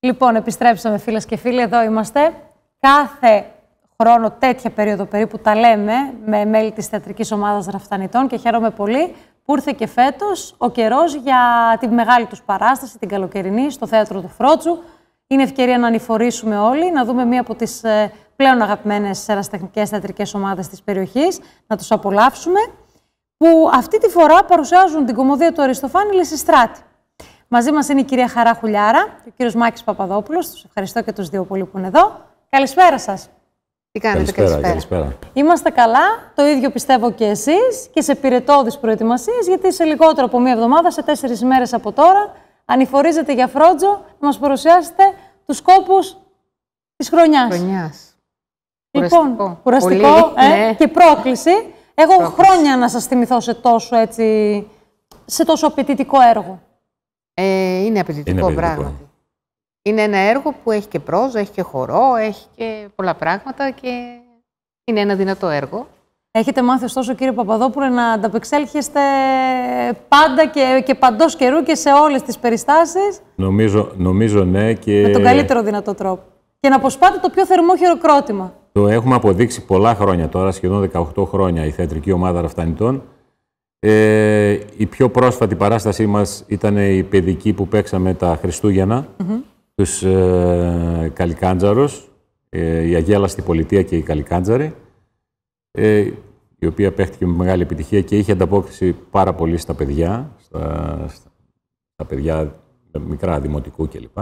Λοιπόν, επιστρέψαμε φίλες και φίλοι, εδώ είμαστε. Κάθε χρόνο τέτοια περίοδο περίπου τα λέμε με μέλη της θεατρικής ομάδας Ραφτανιτών και χαίρομαι πολύ που ήρθε και φέτος, ο καιρός για τη μεγάλη τους παράσταση, την καλοκαιρινή, στο Θέατρο του Φρότσου. Είναι ευκαιρία να ανηφορήσουμε όλοι, να δούμε μία από τις ε, πλέον αγαπημένες εραστεχνικές θεατρικές ομάδες της περιοχής, να τους απολαύσουμε, που αυτή τη φορά παρουσιάζουν την κομμωδία του Αριστοφάνη Λυσιστράτη. Μαζί μας είναι η κυρία Χαρά Χουλιάρα και ο κύριος Μάκης Παπαδόπουλος. Τους ευχαριστώ και τους δύο πολύ που είναι εδώ. Καλησπέρα σας. Τι κάνετε, καλησπέρα, καλησπέρα. Είμαστε καλά. Το ίδιο πιστεύω και εσείς και σε πυρετόδη προετοιμασίες, γιατί σε λιγότερο από μία εβδομάδα, σε τέσσερις μέρε από τώρα, ανηφορίζετε για φρόντζο να μας παρουσιάσετε τους σκόπου της χρονιάς. Λοιπόν, κουραστικό, ε, ναι. και πρόκληση. Εγώ χρόνια να σας θυμηθώ τόσο, έτσι, σε τόσο απαιτητικό έργο. Ε, είναι απαιτητικό, πράγμα. Είναι ένα έργο που έχει και πρόζα, έχει και χορό, έχει και πολλά πράγματα και είναι ένα δυνατό έργο. Έχετε μάθει ωστόσο κύριε Παπαδόπουλε να ανταπεξέλχεστε πάντα και, και παντός καιρού και σε όλες τις περιστάσεις. Νομίζω, νομίζω ναι. Και... Με τον καλύτερο δυνατό τρόπο. Και να αποσπάτε το πιο θερμό χειροκρότημα. Το έχουμε αποδείξει πολλά χρόνια τώρα, σχεδόν 18 χρόνια η θεατρική ομάδα Ραφτανιτών. Ε, η πιο πρόσφατη παράστασή μας ήταν η παιδική που παίξαμε τα Χριστούγεννα, mm τους ε, Καλικάντζαρος, ε, η Αγέλαστη Πολιτεία και η Καλικάντζαρη, ε, η οποία παίχτηκε με μεγάλη επιτυχία και είχε ανταπόκριση πάρα πολύ στα παιδιά, στα, στα παιδιά μικρά δημοτικού κλπ.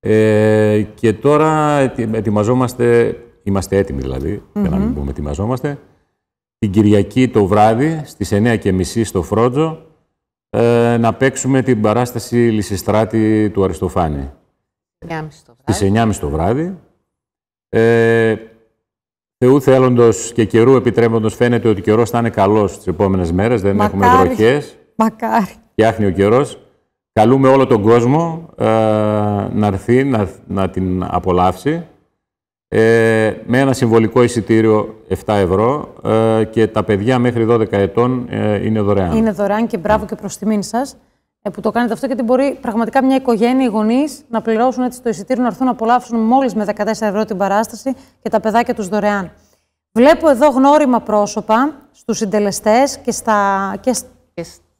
Ε, και τώρα ετοιμαζόμαστε, είμαστε έτοιμοι δηλαδή, mm για να μην πούμε ετοιμαζόμαστε, την Κυριακή το βράδυ στις 9.30 στο Φρόντζο ε, να παίξουμε την παράσταση Λυσιστράτη του Αριστοφάνη. 9.30 9.30 το βράδυ. Ε, Θεού θέλοντος και καιρού επιτρέποντος φαίνεται ότι ο καιρός θα είναι καλός τις επόμενες μέρες, δεν έχουμε βροχές. Μακάρι. Φτιάχνει ο καιρός. Καλούμε όλο τον κόσμο ε, να έρθει, να, να την απολαύσει ε, με ένα συμβολικό εισιτήριο 7 ευρώ ε, και τα παιδιά μέχρι 12 ετών ε, είναι δωρεάν. Είναι δωρεάν και μπράβο και προς τιμήν σας ε, που το κάνετε αυτό γιατί μπορεί πραγματικά μια οικογένεια, οι γονείς να πληρώσουν έτσι το εισιτήριο, να έρθουν να απολαύσουν μόλις με 14 ευρώ την παράσταση και τα παιδάκια τους δωρεάν. Βλέπω εδώ γνώριμα πρόσωπα στους συντελεστές και, στα, και, στα...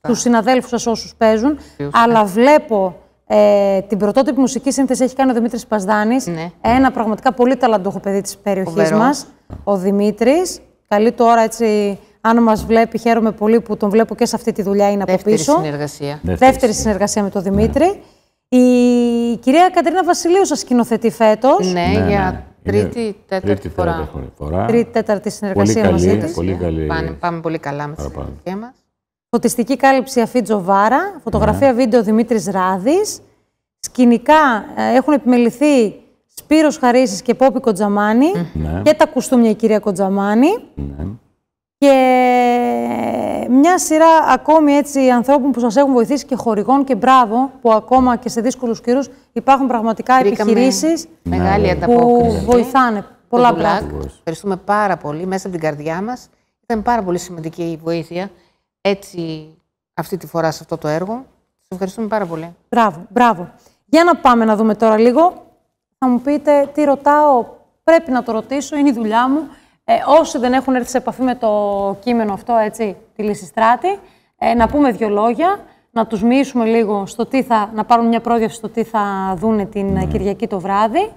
στους συναδέλφους σας όσους παίζουν, αλλά βλέπω ε, την πρωτότυπη μουσική σύνθεση έχει κάνει ο Δημήτρης Πασδάνης. Ναι. Ένα πραγματικά πολύ ταλαντούχο παιδί της περιοχής μας. Ο Δημήτρης. Καλή τώρα έτσι. Αν μας βλέπει, χαίρομαι πολύ που τον βλέπω και σε αυτή τη δουλειά είναι από Δεύτερη πίσω. Συνεργασία. Δεύτερη, συνεργασία με τον ναι. Δημήτρη. Η κυρία Κατρίνα Βασιλείου σας σκηνοθετεί φέτος. Ναι, ναι, για ναι. τρίτη, τέταρτη φορά. Τρίτη, τέταρτη συνεργασία μαζί της. πάμε πολύ καλά με τη συνεργασία μας. Φωτιστική κάλυψη κάλυψη Αφή φωτογραφία ναι. βίντεο Δημήτρης Ράδης. Σκηνικά ε, έχουν επιμεληθεί Σπύρος Χαρίσης και Πόπη Κοντζαμάνη ναι. και τα κουστούμια η κυρία Κοντζαμάνη. Ναι. Και ε, μια σειρά ακόμη έτσι ανθρώπων που σας έχουν βοηθήσει και χορηγών και μπράβο που ακόμα και σε δύσκολους καιρούς υπάρχουν πραγματικά επιχειρήσει επιχειρήσεις που βοηθάνε πολλά πράγματα. Ευχαριστούμε πάρα πολύ μέσα από την καρδιά μας. Ήταν πάρα πολύ σημαντική η βοήθεια έτσι αυτή τη φορά σε αυτό το έργο. Σας ευχαριστούμε πάρα πολύ. Μπράβο, μπράβο. Για να πάμε να δούμε τώρα λίγο. Θα μου πείτε τι ρωτάω, πρέπει να το ρωτήσω, είναι η δουλειά μου. Ε, όσοι δεν έχουν έρθει σε επαφή με το κείμενο αυτό, έτσι, τη λύση στράτη, ε, να πούμε δύο λόγια, να τους μοιήσουμε λίγο στο τι θα, να πάρουν μια πρόγευση στο τι θα δούνε την ναι. Κυριακή το βράδυ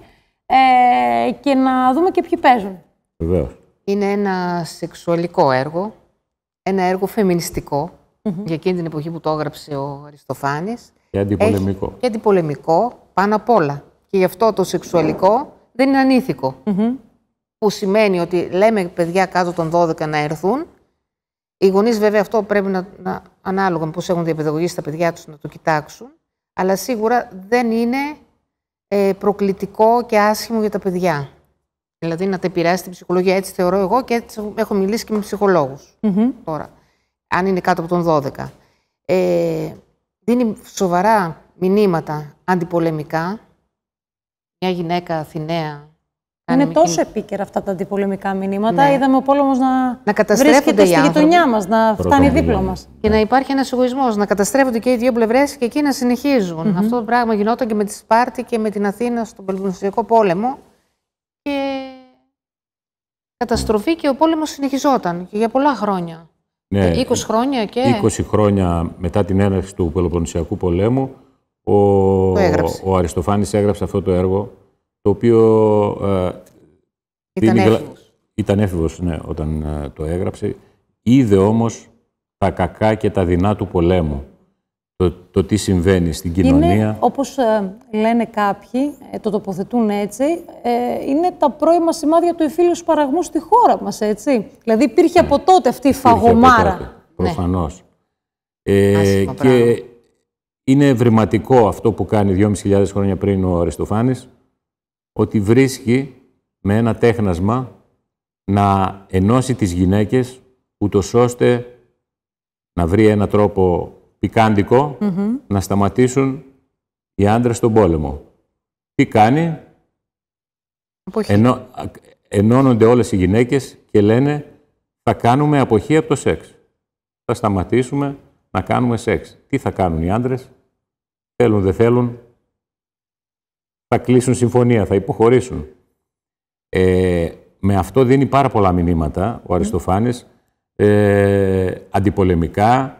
ε, και να δούμε και ποιοι παίζουν. Βεβαίως. Είναι ένα σεξουαλικό έργο ένα έργο φεμινιστικό, για εκείνη την εποχή που το έγραψε ο Αριστοφάνης. Και αντιπολεμικό. Έχει και αντιπολεμικό πάνω απ' όλα. Και γι' αυτό το σεξουαλικό δεν είναι ανήθικο. Mm Που σημαίνει ότι λέμε παιδιά κάτω των 12 να έρθουν. Οι γονείς, βέβαια, αυτό πρέπει να, να ανάλογα με πώς έχουν διαπαιδαγωγήσει τα παιδιά τους να το κοιτάξουν. Αλλά σίγουρα δεν είναι ε, προκλητικό και άσχημο για τα παιδιά. Δηλαδή να τα επηρεάσει την ψυχολογία. Έτσι θεωρώ εγώ και έτσι έχω μιλήσει και με ψυχολόγους τώρα. Αν είναι κάτω από τον 12. Ε, δίνει σοβαρά μηνύματα αντιπολεμικά. Μια γυναίκα Αθηναία. Είναι τόσο επίκαιρα αυτά τα αντιπολεμικά μηνύματα. Ναι. Είδαμε ο πόλεμος να, να καταστρέφεται στη γειτονιά μας, να φτάνει ναι. δίπλα μας. Και να υπάρχει ένας εγωισμός, να καταστρέφονται και οι δύο πλευρές και εκεί να συνεχιζουν Αυτό το πράγμα γινόταν και με τη Σπάρτη και με την Αθήνα στον Πελοποννησιακό πόλεμο καταστροφή και ο πόλεμος συνεχιζόταν για πολλά χρόνια. Ναι, 20 ε, χρόνια και... 20 χρόνια μετά την έναρξη του Πελοποννησιακού πολέμου ο, ο Αριστοφάνης έγραψε αυτό το έργο το οποίο ε, ήταν, έφηβος. ήταν έφηβος ναι, όταν ε, το έγραψε. Είδε όμως τα κακά και τα δεινά του πολέμου το, τι συμβαίνει στην κοινωνία. Είναι, όπως ε, λένε κάποιοι, ε, το τοποθετούν έτσι, ε, είναι τα πρώιμα σημάδια του εφήλου παραγμού στη χώρα μας, έτσι. Δηλαδή υπήρχε από τότε αυτή η φαγωμάρα. Από προφανώς. Ναι. και είναι ευρηματικό αυτό που κάνει 2.500 χρόνια πριν ο Αριστοφάνης, ότι βρίσκει με ένα τέχνασμα να ενώσει τις γυναίκες, ούτως ώστε να βρει ένα τρόπο πικάντικο να σταματήσουν οι άντρες στον πόλεμο. Τι κάνει, Ενω, ενώνονται όλες οι γυναίκες και λένε θα κάνουμε αποχή από το σεξ. Θα σταματήσουμε να κάνουμε σεξ. Τι θα κάνουν οι άντρες, θέλουν δεν θέλουν, θα κλείσουν συμφωνία, θα υποχωρήσουν. Ε, με αυτό δίνει πάρα πολλά μηνύματα ο Αριστοφάνης, ε, αντιπολεμικά,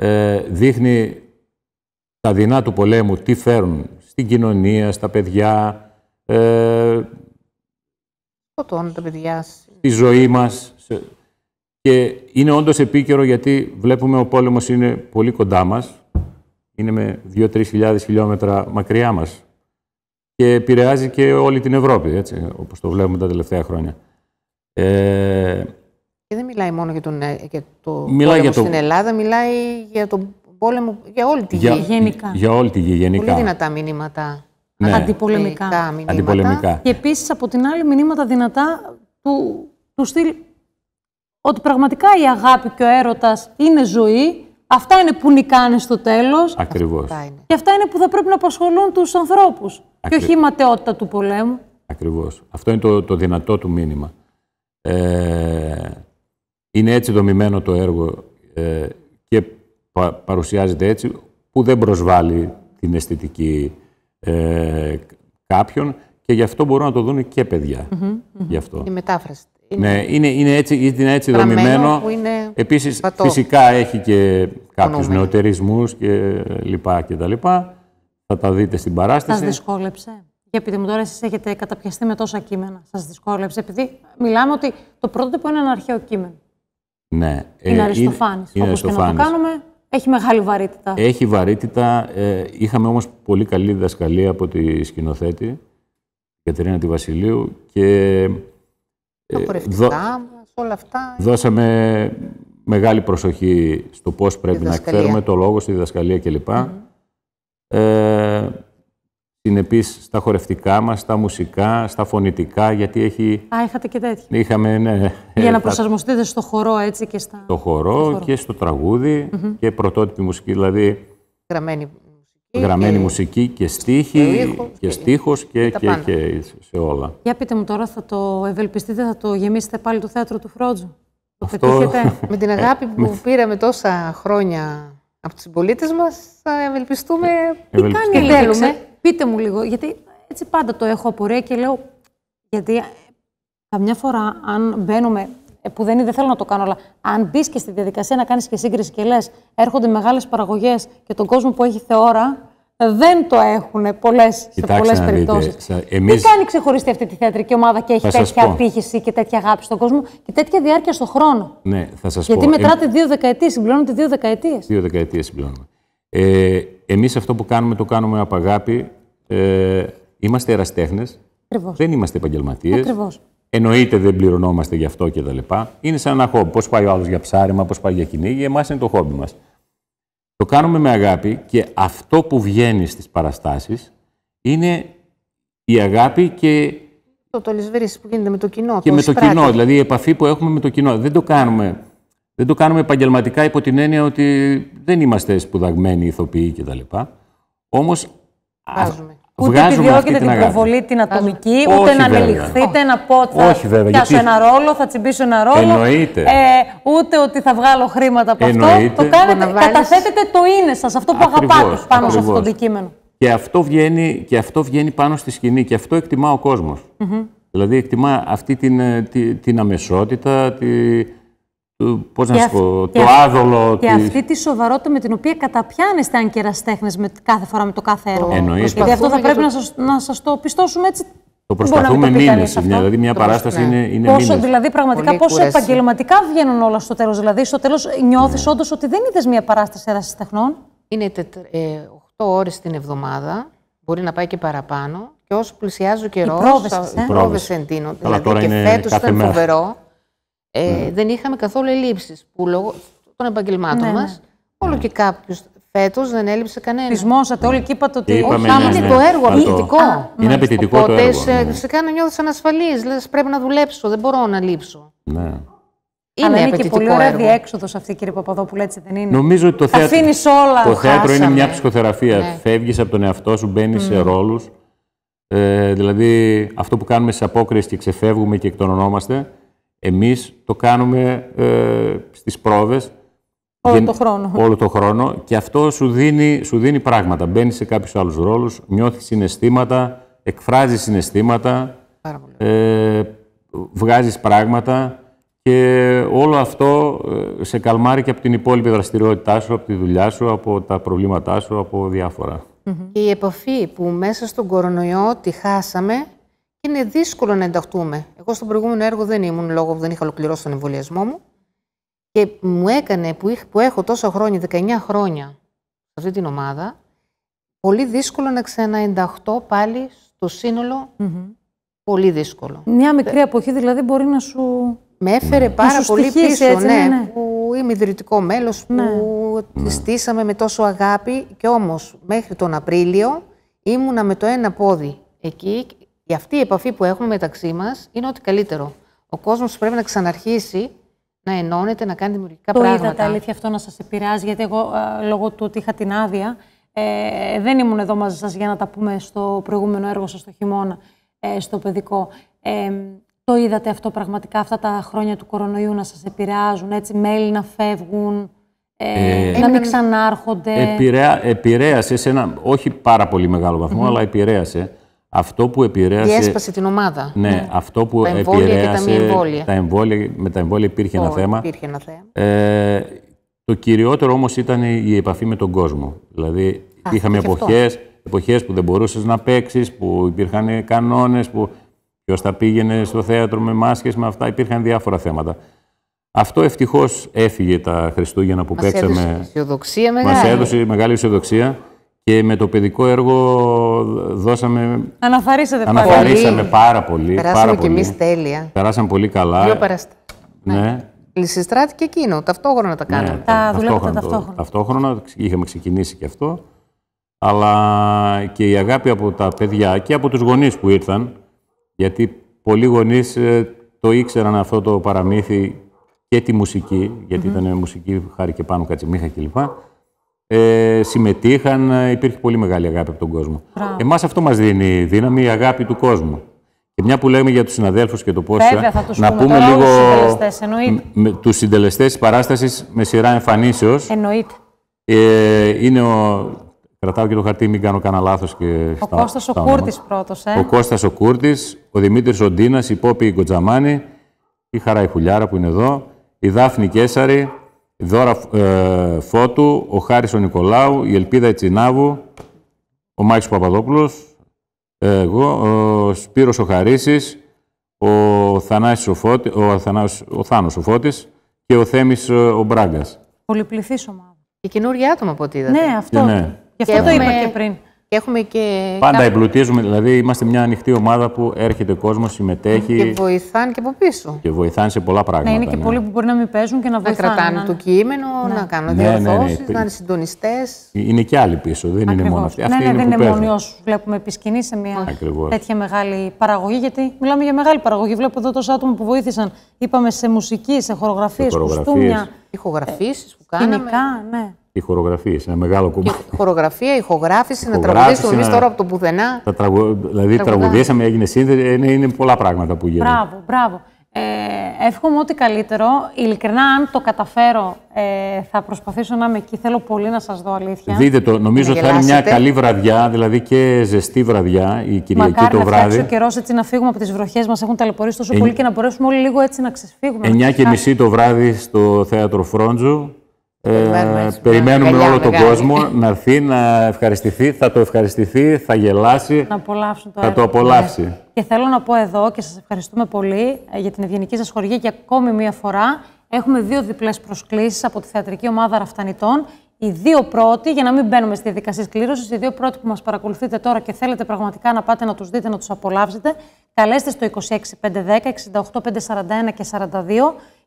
ε, δείχνει τα δεινά του πολέμου, τι φέρουν στην κοινωνία, στα παιδιά. Ε, Σκοτώνουν τα παιδιά. Στη ζωή μας. Σε... Και είναι όντως επίκαιρο γιατί βλέπουμε ο πόλεμος είναι πολύ κοντά μας. Είναι με 2-3 χιλιάδες χιλιόμετρα μακριά μας. Και επηρεάζει και όλη την Ευρώπη, έτσι, όπως το βλέπουμε τα τελευταία χρόνια. Ε, και δεν μιλάει μόνο για, τον, ε, για το μιλάει για το... στην Ελλάδα, μιλάει για τον πόλεμο, για όλη τη για, γη. Γενικά. Για όλη τη γη, γενικά. Πολύ δυνατά μηνύματα. Ναι. Αντιπολεμικά. Μηνύματα. Αντιπολεμικά. Και επίσης από την άλλη μηνύματα δυνατά του, του στυλ ότι πραγματικά η αγάπη και ο έρωτας είναι ζωή, αυτά είναι που νικάνε στο τέλος. Ακριβώς. Και αυτά είναι που θα πρέπει να απασχολούν τους ανθρώπους και όχι η ματαιότητα του πολέμου. Ακριβώς. Αυτό είναι το, το δυνατό του μήνυμα. Ε, είναι έτσι δομημένο το έργο ε, και παρουσιάζεται έτσι που δεν προσβάλλει την αισθητική ε, κάποιον και γι' αυτό μπορούν να το δουν και παιδιά. Γι αυτό. Η μετάφραση. Είναι, ναι, είναι, είναι έτσι, είναι έτσι δομημένο. Είναι Επίσης, φυσικά έχει και κάποιους νεοτερισμούς και λοιπά και τα λοιπά. Θα τα δείτε στην παράσταση. Σας δυσκόλεψε. Και επειδή μου τώρα εσείς έχετε καταπιαστεί με τόσα κείμενα, σας δυσκόλεψε. Επειδή μιλάμε ότι το τύπο είναι ένα αρχαίο κείμενο. Ναι. Ε, είναι αριστοφάνης. Είναι Όπως και να το κάνουμε, έχει μεγάλη βαρύτητα. Έχει βαρύτητα. Ε, είχαμε όμως πολύ καλή διδασκαλία από τη σκηνοθέτη, Κατερίνα τη Βασιλείου, και... Ε, Τα μας όλα αυτά. Δώσαμε μεγάλη προσοχή στο πώς πρέπει να εκφέρουμε το λόγο, στη διδασκαλία κλπ συνεπείς στα χορευτικά μας, στα μουσικά, στα φωνητικά, γιατί έχει... Α, είχατε και τέτοια. Είχαμε, ναι. Για να ε, προσαρμοστείτε στο χορό, έτσι, και στα... Στο χορό, και στο τραγούδι mm -hmm. και πρωτότυπη μουσική, δηλαδή... Γραμμένη μουσική. Γραμμένη και... μουσική και στίχη και στίχος και, και, και, και σε όλα. Για πείτε μου τώρα, θα το ευελπιστείτε, θα το γεμίσετε πάλι το θέατρο του Φρότζου. Το Αυτό... με την αγάπη ε, που πήραμε τόσα χρόνια από τους συμπολίτες μας, θα ευελπιστούμε. Ε, Τι κάνει, θέλουμε. Πείτε μου λίγο, γιατί έτσι πάντα το έχω απορία και λέω, γιατί καμιά φορά αν μπαίνουμε, ε, που δεν, είναι, δεν θέλω να το κάνω, αλλά αν μπεις και στη διαδικασία να κάνεις και σύγκριση και λες, έρχονται μεγάλες παραγωγές και τον κόσμο που έχει θεώρα, δεν το έχουν πολλές, σε πολλέ περιπτώσει. Εμείς... Τι κάνει ξεχωριστή αυτή τη θεατρική ομάδα και έχει τέτοια απήχηση και τέτοια αγάπη στον κόσμο και τέτοια διάρκεια στον χρόνο. Ναι, θα σας πω. Γιατί μετράτε ε... δύο δεκαετίες συμπληρώνετε δύο δεκαετίες. Δύο δεκαετίες συμπληρώνουμε. Ε, εμείς αυτό που κάνουμε το κάνουμε από αγάπη. Ε, είμαστε εραστέχνε, Δεν είμαστε επαγγελματίες. Εννοείται δεν πληρωνόμαστε γι' αυτό και τα λοιπά. Είναι σαν ένα χόμπι. Πώς πάει ο άλλος για ψάρεμα, πώς πάει για κυνήγι. Εμάς είναι το χόμπι μας. Το κάνουμε με αγάπη και αυτό που βγαίνει στις παραστάσεις είναι η αγάπη και. Το τολισβέρι που γίνεται με το κοινό. Και το με το κοινό, δηλαδή η επαφή που έχουμε με το κοινό. Δεν το κάνουμε δεν το κάνουμε επαγγελματικά υπό την έννοια ότι δεν είμαστε σπουδαγμένοι ηθοποιοί κτλ. Όμω. Βγάζουμε. Ούτε επιδιώκεται την προβολή την ατομική, ούτε Όχι, να ανελιχθείτε, να πω ότι θα βέβαια, πιάσω ένα ρόλο, θα τσιμπήσω ένα ρόλο. Εννοείται. Ε, ούτε ότι θα βγάλω χρήματα από αυτό. Το κάνετε, βάλεις... το είναι σας, αυτό που αγαπάτε πάνω σε αυτό το αντικείμενο. Και αυτό, βγαίνει, και αυτό βγαίνει πάνω στη σκηνή και αυτό εκτιμά ο κόσμος. Δηλαδή εκτιμά αυτή την, ε, την, την αμεσότητα, τη, ε, Πώς να σου πω, το άδολο. Και της... αυτή τη σοβαρότητα με την οποία καταπιάνεστε, αν και με κάθε φορά με το κάθε έργο. Εννοείται. Γιατί αυτό θα πρέπει να, σας το πιστώσουμε έτσι. Το προσπαθούμε μήνε. Δηλαδή, μια παράσταση είναι, είναι πόσο, μήνες. Δηλαδή, πραγματικά, πόσο επαγγελματικά βγαίνουν όλα στο τέλος. Δηλαδή, στο τέλος νιώθεις ναι. όντως ότι δεν είδες μια παράσταση έραση τεχνών. Είναι 8 ε, ώρες την εβδομάδα. Μπορεί να πάει και παραπάνω. Και όσο πλησιάζει ο καιρός, οι πρόβες ε? εντείνονται. Δηλαδή, και φέτος ήταν φοβερό. Ε, ναι. δεν είχαμε καθόλου ελλείψεις που λόγω των επαγγελμάτων ναι, ναι. μας, όλο και κάποιος. Φέτος δεν έλειψε κανένα. Πεισμόσατε όλοι και είπατε ότι Είπαμε, όχι, ναι. το έργο απαιτητικό. Είναι απαιτητικό Οπότε, το έργο. Οπότε φυσικά να ανασφαλή. Λες πρέπει να δουλέψω, δεν μπορώ να λείψω. Ναι. Είναι Αλλά είναι και πολύ ωραία διέξοδος αυτή, κύριε Παπαδόπουλο, έτσι δεν είναι. Νομίζω ότι το θέατρο, όλα, το θέατρο είναι μια ψυχοθεραπεία. Ναι. Φεύγεις από τον εαυτό σου, μπαίνεις σε ρόλους. Ε, δηλαδή, αυτό που κάνουμε στις απόκριες και ξεφεύγουμε και εκτονωνόμαστε, εμείς το κάνουμε ε, στις πρόβες. Όλο γεν... το χρόνο. Όλο το χρόνο και αυτό σου δίνει, σου δίνει πράγματα. Μπαίνεις σε κάποιους άλλους ρόλους, νιώθεις συναισθήματα, εκφράζεις συναισθήματα, ε, βγάζεις πράγματα και όλο αυτό ε, σε καλμάρει και από την υπόλοιπη δραστηριότητά σου, από τη δουλειά σου, από τα προβλήματά σου, από διάφορα. Και η επαφή που μέσα στον κορονοϊό τη χάσαμε, είναι δύσκολο να ενταχτούμε. Εγώ στο προηγούμενο έργο δεν ήμουν λόγω που δεν είχα ολοκληρώσει τον εμβολιασμό μου. Και μου έκανε που, είχ, που έχω τόσα χρόνια, 19 χρόνια, σε αυτή την ομάδα, πολύ δύσκολο να ξαναενταχτώ πάλι στο συνολο Πολύ δύσκολο. Μια μικρή αποχή δηλαδή μπορεί να σου. Με έφερε πάρα πολύ πίσω, ναι, ναι, ναι, που είμαι ιδρυτικό μέλος, που ναι. στήσαμε με τόσο αγάπη. Και όμως μέχρι τον Απρίλιο ήμουνα με το ένα πόδι εκεί και αυτή η επαφή που έχουμε μεταξύ μας είναι ό,τι καλύτερο. Ο κόσμος πρέπει να ξαναρχίσει να ενώνεται, να κάνει δημιουργικά το πράγματα. Το είδατε αλήθεια αυτό να σας επηρεάζει, γιατί εγώ λόγω του ότι είχα την άδεια ε, δεν ήμουν εδώ μαζί σας για να τα πούμε στο προηγούμενο έργο σας το χειμώνα, ε, στο παιδικό. Ε, το είδατε αυτό πραγματικά αυτά τα χρόνια του κορονοϊού να σας επηρεάζουν, έτσι, μέλη να φεύγουν, ε, ε, να μην ξανάρχονται. Επηρέα, επηρέασε σε ένα, όχι πάρα πολύ μεγάλο αλλά επηρέασε. Αυτό που επηρέασε. Διέσπασε την ομάδα. Ναι, ναι. αυτό που τα επηρέασε. Και τα, μη εμβόλια. Με τα εμβόλια υπήρχε, oh, ένα, θέμα. υπήρχε ένα θέμα. Ε, το κυριότερο όμως ήταν η επαφή με τον κόσμο. Δηλαδή είχαμε εποχές εποχές που δεν μπορούσες να παίξεις, που υπήρχαν κανόνες, που ποιος θα πήγαινε στο θέατρο με μάσκες, με αυτά. Υπήρχαν διάφορα θέματα. Αυτό ευτυχώς έφυγε τα Χριστούγεννα που Μας παίξαμε. Έδωσε Μα έδωσε μεγάλη αισιοδοξία. Και με το παιδικό έργο δώσαμε. Αναθαρίσατε πάρα πολύ. Αναθαρίσαμε πάρα πολύ. Περάσαμε πάρα και εμεί τέλεια. Περάσαμε πολύ καλά. Δύο παραστά. Ναι. ναι. Λυσιστράτη και εκείνο. Ταυτόχρονα τα ναι, κάναμε. Ναι, τα δουλεύαμε ταυτόχρονα. Ταυτόχρονα είχαμε ξεκινήσει και αυτό. Αλλά και η αγάπη από τα παιδιά και από τους γονείς που ήρθαν. Γιατί πολλοί γονείς ε, το ήξεραν αυτό το παραμύθι και τη μουσική, γιατί mm -hmm. ήταν μουσική χάρη και πάνω κατσιμίχα κλπ ε, συμμετείχαν, ε, υπήρχε πολύ μεγάλη αγάπη από τον κόσμο. Εμάς αυτό μας δίνει δύναμη, η αγάπη του κόσμου. Και μια που λέμε για τους συναδέλφους και το πώς. Να πούμε, πούμε λίγο. Τους συντελεστές της παράστασης με σειρά εμφανίσεως. Εννοείται. Ε, είναι ο. Κρατάω και το χαρτί, μην κάνω κανένα λάθος. Ο στα, Κώστας ο πρώτος. Ε. Ο Κώστας ο ο η Πόπη η Γκοτζαμάνη, η Χαρά η Χουλιάρα που είναι εδώ, η Δάφνη Κέσαρη, Δώρα ε, Φώτου, ο Χάρης ο Νικολάου, η Ελπίδα Ετσινάβου, ο Μάκης Παπαδόπουλος, ε, εγώ, ο Σπύρος ο Χαρίσης, ο Θανάσης ο, Φώτης ο, ο Θάνος ο Φώτης και ο Θέμης ε, ο Μπράγκας. Πολυπληθής ομάδα. Και καινούργια άτομα από ό,τι είδατε. Ναι, αυτό. Και ε, ναι. αυτό και το είπα και πριν. Έχουμε και Πάντα κάποιο... εμπλουτίζουμε, δηλαδή είμαστε μια ανοιχτή ομάδα που έρχεται ο κόσμος, συμμετέχει. Και βοηθάνε και από πίσω. Και βοηθάνε σε πολλά πράγματα. Ναι, είναι και ναι. πολλοί που μπορεί να μην παίζουν και να βοηθάνε. Να κρατάνε ναι. το κείμενο, ναι. να κάνουν ναι, ναι να είναι συντονιστές. Ε, είναι και άλλοι πίσω, δεν είναι μόνο αυτοί. Ναι, αυτοί ναι, είναι δεν είναι μόνο όσους βλέπουμε επισκηνή σε μια Ακριβώς. τέτοια μεγάλη παραγωγή. Γιατί μιλάμε για μεγάλη παραγωγή. Βλέπω εδώ τόσα άτομα που βοήθησαν. Είπαμε σε μουσική, σε χορογραφίες, κουστούμια. Ηχογραφήσεις που ε, κάναμε. ναι. Οι χορογραφίε, ένα μεγάλο κομμάτι. Η χορογραφία, η ηχογράφηση, να τραγουδίσουμε εμεί τώρα από το πουθενά. Τα τραγου... Δηλαδή, τραγουδήσαμε, έγινε σύνδεση. Είναι, είναι πολλά πράγματα που γίνονται. Μπράβο, μπράβο. Ε, εύχομαι ό,τι καλύτερο. Ειλικρινά, αν το καταφέρω, ε, θα προσπαθήσω να είμαι εκεί. Θέλω πολύ να σας δω αλήθεια. Δείτε το. Νομίζω θα είναι μια καλή βραδιά, δηλαδή και ζεστή βραδιά η Κυριακή Μακάρι το βράδυ. Μακάρι να καιρός έτσι να φύγουμε από τις βροχές μας. Έχουν ταλαιπωρήσει τόσο ε... πολύ και να μπορέσουμε όλοι λίγο έτσι να ξεφύγουμε. 9.30 το βράδυ στο θέατρο Φρόντζου περιμένουμε ε, όλο τον κόσμο να έρθει, να ευχαριστηθεί, θα το ευχαριστηθεί, θα γελάσει, να απολαύσουν το θα το απολαύσει. Ναι. Και θέλω να πω εδώ και σας ευχαριστούμε πολύ ε, για την ευγενική σας χορηγία και ακόμη μία φορά έχουμε δύο διπλές προσκλήσεις από τη θεατρική ομάδα Ραφτανιτών. Οι δύο πρώτοι, για να μην μπαίνουμε στη διαδικασία κλήρωσης, οι δύο πρώτοι που μας παρακολουθείτε τώρα και θέλετε πραγματικά να πάτε να τους δείτε, να τους απολαύσετε, καλέστε στο 26510, 68541 και 42.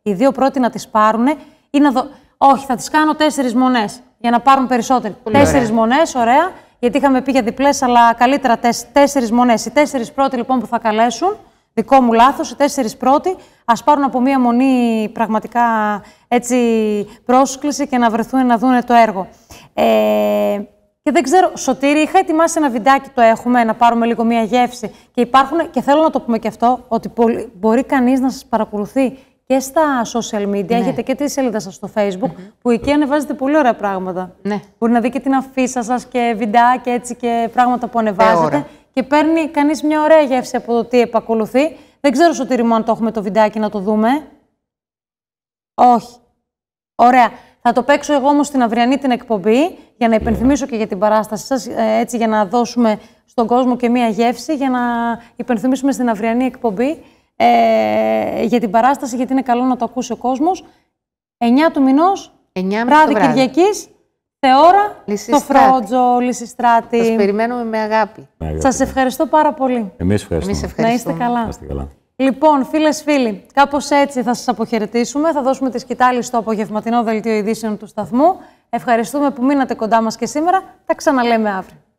Οι δύο πρώτοι να τι πάρουν ή να δο... Όχι, θα τις κάνω τέσσερις μονές για να πάρουν περισσότερο. Τέσσερις μονές, ωραία. Γιατί είχαμε πει για διπλές, αλλά καλύτερα τέσσερις μονές. Οι τέσσερις πρώτοι λοιπόν που θα καλέσουν, δικό μου λάθος, οι τέσσερις πρώτοι, ας πάρουν από μία μονή πραγματικά έτσι πρόσκληση και να βρεθούν να δουν το έργο. Ε, και δεν ξέρω, Σωτήρη, είχα ετοιμάσει ένα βιντάκι, το έχουμε, να πάρουμε λίγο μία γεύση. Και υπάρχουν, και θέλω να το πούμε και αυτό, ότι μπορεί κανείς να σας παρακολουθεί και στα social media. Ναι. Έχετε και τη σελίδα σας στο Facebook, mm -hmm. που εκεί ανεβάζετε πολύ ωραία πράγματα. Ναι. Μπορεί να δει και την αφήσα σας και βιντεάκια έτσι και πράγματα που ανεβάζετε. Ε, και παίρνει κανείς μια ωραία γεύση από το τι επακολουθεί. Δεν ξέρω, Σωτήρι μου, αν το έχουμε το βιντεάκι να το δούμε. Όχι. Ωραία. Θα το παίξω εγώ όμως στην αυριανή την εκπομπή, για να υπενθυμίσω και για την παράσταση σας, ε, έτσι για να δώσουμε στον κόσμο και μία γεύση, για να υπενθυμίσουμε στην αυριανή εκπομπή ε, για την παράσταση, γιατί είναι καλό να το ακούσει ο κόσμος. 9 του μηνός, 9 βράδυ, βράδυ. Κυριακής, Θεώρα, το Φρότζο, Λυσιστράτη. Σας περιμένουμε με αγάπη. Σας ευχαριστώ πάρα πολύ. Εμείς ευχαριστούμε. Να είστε καλά. Είστε καλά. Λοιπόν, φίλες φίλοι, κάπως έτσι θα σας αποχαιρετήσουμε. Θα δώσουμε τη σκητάλη στο απογευματινό δελτίο ειδήσεων του σταθμού. Ευχαριστούμε που μείνατε κοντά μας και σήμερα. Τα ξαναλέμε αύριο.